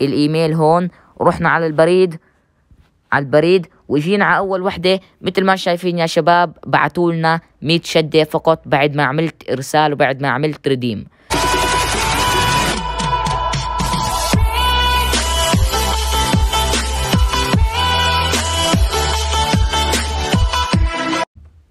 الايميل هون رحنا على البريد على البريد وجينا على اول وحده مثل ما شايفين يا شباب بعثوا لنا 100 شده فقط بعد ما عملت ارسال وبعد ما عملت ريديم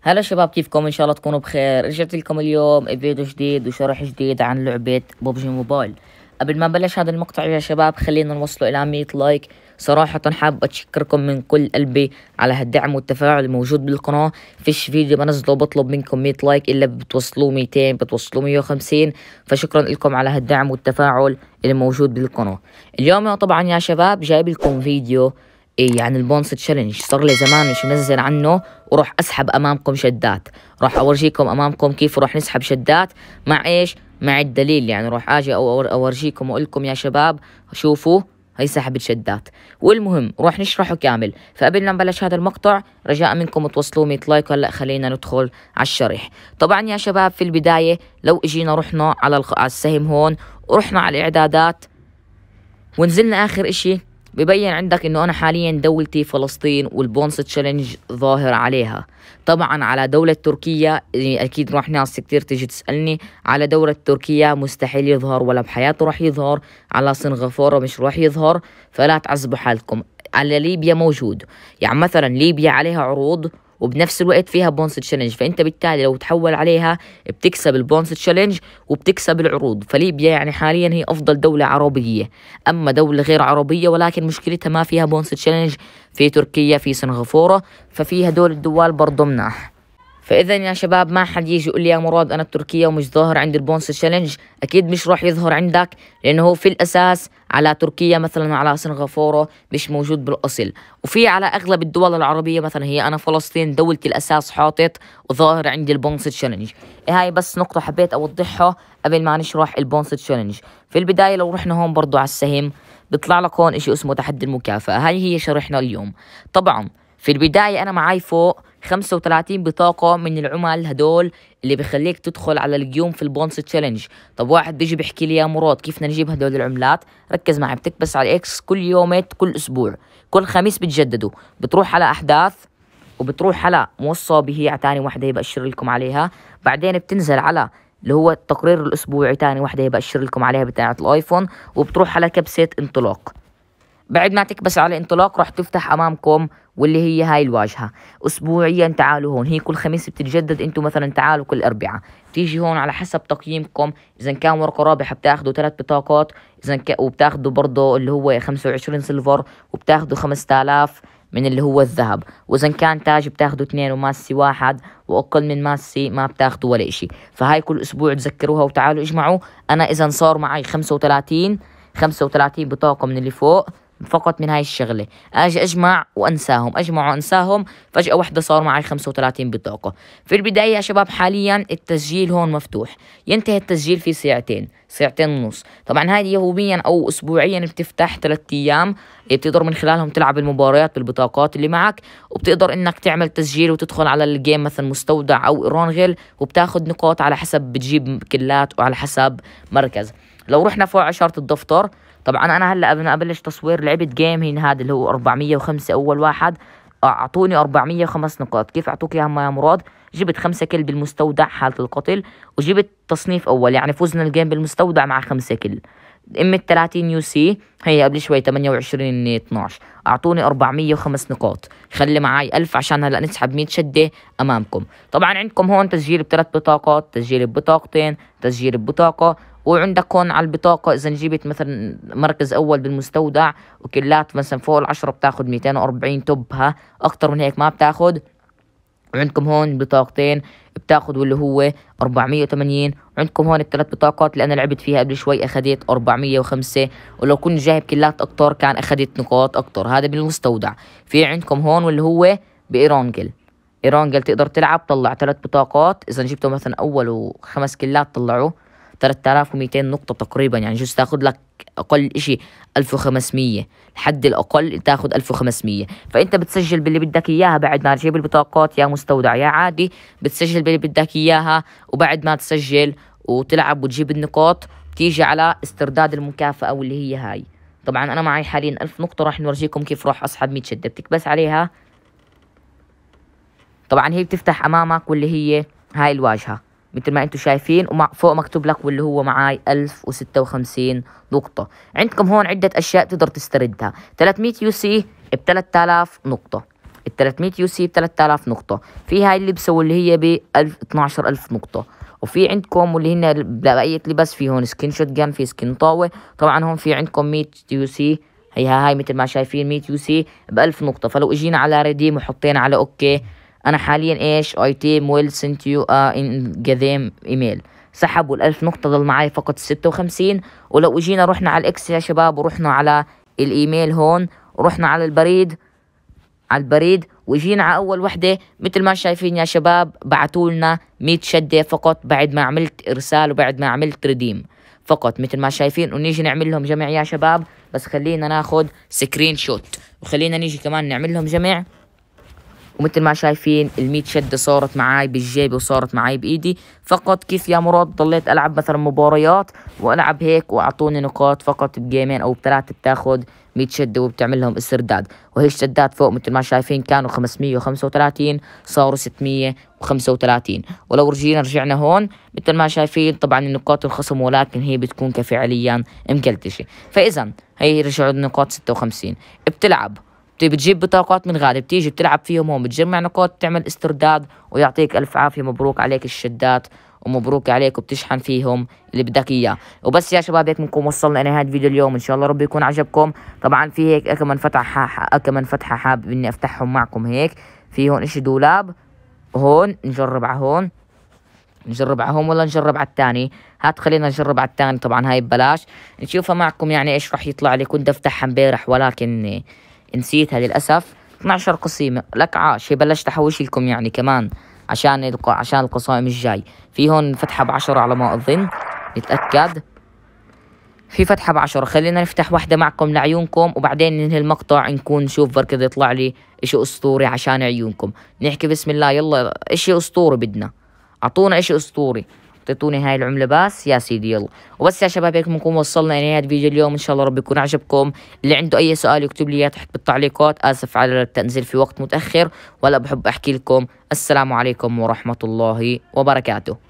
هلا شباب كيفكم ان شاء الله تكونوا بخير رجعت لكم اليوم بفيديو جديد وشرح جديد عن لعبه ببجي موبايل قبل ما بلش هذا المقطع يا شباب خلينا نوصله إلى 100 لايك صراحة حابب أشكركم من كل قلبي على هالدعم والتفاعل الموجود بالقناة فيش فيديو بنزله بطلب منكم 100 لايك إلا بتوصلوا 200 بتوصلوا 150 فشكرا لكم على هالدعم والتفاعل الموجود بالقناة اليوم طبعا يا شباب جايب لكم فيديو إيه عن يعني البونس تشالنج صار لي زمان مش منزل عنه وراح اسحب امامكم شدات راح اورجيكم امامكم كيف راح نسحب شدات مع ايش مع الدليل يعني روح اجي او اورجيكم واقول لكم يا شباب شوفوا هي سحبة شدات والمهم روح نشرحه كامل فقبل ما نبلش هذا المقطع رجاء منكم توصلوا 100 لايك هلا خلينا ندخل على الشرح طبعا يا شباب في البداية لو اجينا رحنا على السهم هون ورحنا على الاعدادات ونزلنا اخر اشي ببين عندك انه انا حاليا دولتي فلسطين والبونس تشالنج ظاهر عليها طبعا على دولة تركيا يعني اكيد راح ناس كتير تيجي تسألني على دولة تركيا مستحيل يظهر ولا بحياته راح يظهر على سنغافورة مش راح يظهر فلا تعذبوا حالكم على ليبيا موجود يعني مثلا ليبيا عليها عروض وبنفس الوقت فيها بونس تشالنج فانت بالتالي لو تحول عليها بتكسب البونس تشالنج وبتكسب العروض فليبيا يعني حاليا هي افضل دوله عربيه اما دوله غير عربيه ولكن مشكلتها ما فيها بونس تشالنج في تركيا في سنغافوره ففيها دول الدول برضو مناح فاذا يا شباب ما حد يجي يقول لي يا مراد انا بتركيا ومش ظاهر عند البونس تشالنج اكيد مش راح يظهر عندك لانه هو في الاساس على تركيا مثلا على سنغافوره مش موجود بالاصل وفي على اغلب الدول العربيه مثلا هي انا فلسطين دولتي الاساس حاطط وظاهر عندي البونس تشالنج إيه هاي بس نقطه حبيت اوضحها قبل ما نشرح البونس تشالنج في البدايه لو رحنا هون برضو على السهم بيطلع لك هون شيء اسمه تحدي المكافاه هاي هي شرحنا اليوم طبعا في البداية أنا معاي فوق 35 بطاقة من العمال هدول اللي بخليك تدخل على القيوم في البونس تشالنج طب واحد بيجي بيحكي لي يا مراد كيف بدنا نجيب هدول العملات ركز معي بتكبس على الاكس كل يومات كل اسبوع كل خميس بتجددوا بتروح على احداث وبتروح على موصى به على تاني وحده بأشر لكم عليها بعدين بتنزل على اللي هو التقرير الاسبوعي تاني وحده بأشر لكم عليها بتاعه الايفون وبتروح على كبسه انطلاق بعد ما تكبس على الانطلاق راح تفتح امامكم واللي هي هاي الواجهه اسبوعيا تعالوا هون هي كل خميس بتتجدد انتم مثلا تعالوا كل اربعاء بتيجي هون على حسب تقييمكم اذا كان ورقه رابحه بتاخذوا ثلاث بطاقات اذا ك... وبتاخذوا برضه اللي هو 25 سيلفر وبتاخذوا 5000 من اللي هو الذهب واذا كان تاج بتاخذوا اثنين وماسي واحد واقل من ماسي ما بتاخذوا ولا شيء فهاي كل اسبوع تذكروها وتعالوا اجمعوا انا اذا صار معي 35 35 بطاقه من اللي فوق فقط من هاي الشغله اجي اجمع وانساهم اجمع وانساهم فجاه وحده صار معي 35 بطاقه في البدايه يا شباب حاليا التسجيل هون مفتوح ينتهي التسجيل في ساعتين ساعتين ونص طبعا هاي يوميا او اسبوعيا بتفتح ثلاث ايام إيه، بتقدر من خلالهم تلعب المباريات بالبطاقات اللي معك وبتقدر انك تعمل تسجيل وتدخل على الجيم مثلا مستودع او ايرانغل وبتاخذ نقاط على حسب بتجيب كلات وعلى حسب مركز لو رحنا فوق عشاره الدفتر طبعا انا هلا بدنا ابلش تصوير لعبه جيم هين هذا اللي هو 405 اول واحد اعطوني 405 نقاط كيف اعطوك اياها يا مراد جبت خمسة كل بالمستودع حالة القتل وجبت تصنيف أول يعني فوزنا الجيم بالمستودع مع خمسة كل ام 30 يو سي هي قبل شوي 28 12 اعطوني 405 نقاط خلي معي 1000 عشان هلا نسحب 100 شده امامكم طبعا عندكم هون تسجيل بثلاث بطاقات تسجيل ببطاقتين تسجيل ببطاقه وعندك هون على البطاقة إذا جبت مثلا مركز أول بالمستودع وكلات مثلا فوق العشرة بتاخد 240 ها أكتر من هيك ما بتاخد وعندكم هون بطاقتين بتاخد واللي هو 480 وعندكم هون الثلاث بطاقات اللي انا لعبت فيها قبل شوي اخذت 405 ولو كنت جايب كلات اكتر كان اخذت نقاط اكتر هذا بالمستودع في عندكم هون واللي هو بايرونجل ايرونجل تقدر تلعب طلع ثلاث بطاقات اذا جبتوا مثلا اول وخمس كلات طلعوا 3200 نقطة تقريبا يعني جوز تاخد لك أقل إشي 1500 الحد الأقل تاخد 1500 فأنت بتسجل باللي بدك إياها بعد ما تجيب البطاقات يا مستودع يا عادي بتسجل باللي بدك إياها وبعد ما تسجل وتلعب وتجيب النقاط بتيجي على استرداد المكافأة واللي هي هاي طبعا أنا معي حاليا 1000 نقطة راح نورجيكم كيف راح أسحب 100 شدة بتكبس عليها طبعا هي بتفتح أمامك واللي هي هاي الواجهة مثل ما انتم شايفين ومع فوق مكتوب لك واللي هو معاي 1056 نقطة عندكم هون عدة اشياء تقدر تستردها 300 يو سي ب 3000 نقطة ال 300 يو سي ب 3000 نقطة في هاي اللبسة واللي هي ب 12000 نقطة وفي عندكم واللي هن بقية لبس في هون سكين شوت جان في سكين طاوة طبعا هون في عندكم 100 يو سي هي هاي مثل ما شايفين 100 يو سي ب 1000 نقطة فلو اجينا على ريديم وحطينا على اوكي انا حاليا ايش اي تيم ويل سنت يو ان جذيم ايميل سحبوا ال1000 نقطة ضل معي فقط 56 ولو اجينا رحنا على الاكس يا شباب ورحنا على الايميل هون رحنا على البريد على البريد وجينا على اول وحده مثل ما شايفين يا شباب بعثوا لنا 100 شده فقط بعد ما عملت ارسال وبعد ما عملت ريديم فقط مثل ما شايفين ونيجي نعمل لهم جمع يا شباب بس خلينا ناخذ سكرين شوت وخلينا نيجي كمان نعمل لهم جمع ومثل ما شايفين ال100 شده صارت معي بالجيب وصارت معي بايدي فقط كيف يا مراد ضليت العب مثلا مباريات والعب هيك واعطوني نقاط فقط بجيمين او بثلاثه بتاخذ 100 شده وبتعمل لهم استرداد وهي الشدات فوق مثل ما شايفين كانوا 535 صاروا 635 ولو رجينا رجعنا هون مثل ما شايفين طبعا النقاط الخصم ولكن هي بتكون كفعليا مكلتشه فاذا هي رجعوا النقاط 56 بتلعب بتجيب بطاقات من غالي بتيجي بتلعب فيهم هون بتجمع نقاط بتعمل استرداد ويعطيك الف عافيه مبروك عليك الشدات ومبروك عليك وبتشحن فيهم اللي بدك اياه وبس يا شباب هيك بنكون وصلنا لنهايه فيديو اليوم ان شاء الله ربي يكون عجبكم طبعا في هيك كمان فتحه كمان فتحه حابب اني افتحهم معكم هيك في هون اشي دولاب هون نجرب على هون نجرب على هون ولا نجرب على الثاني هات خلينا نجرب على الثاني طبعا هاي ببلاش نشوفها معكم يعني ايش راح يطلع لي كنت افتحها امبارح ولكن نسيتها للأسف 12 قسيمة لك عاش هي بلشت أحوش لكم يعني كمان عشان الق... عشان القصائم الجاي في هون فتحة بعشرة على ما أظن نتأكد في فتحة بعشرة خلينا نفتح واحدة معكم لعيونكم وبعدين ننهي المقطع نكون نشوف بركض يطلع لي اشي اسطوري عشان عيونكم نحكي بسم الله يلا اشي اسطوري بدنا اعطونا اشي اسطوري تعطوني هاي العمله بس يا سيدي يلا وبس يا شباب هيك بنكون وصلنا لنهايه فيديو اليوم ان شاء الله رب يكون عجبكم اللي عنده اي سؤال يكتب لي اياه تحت بالتعليقات اسف على التنزيل في وقت متاخر ولا بحب احكي لكم السلام عليكم ورحمه الله وبركاته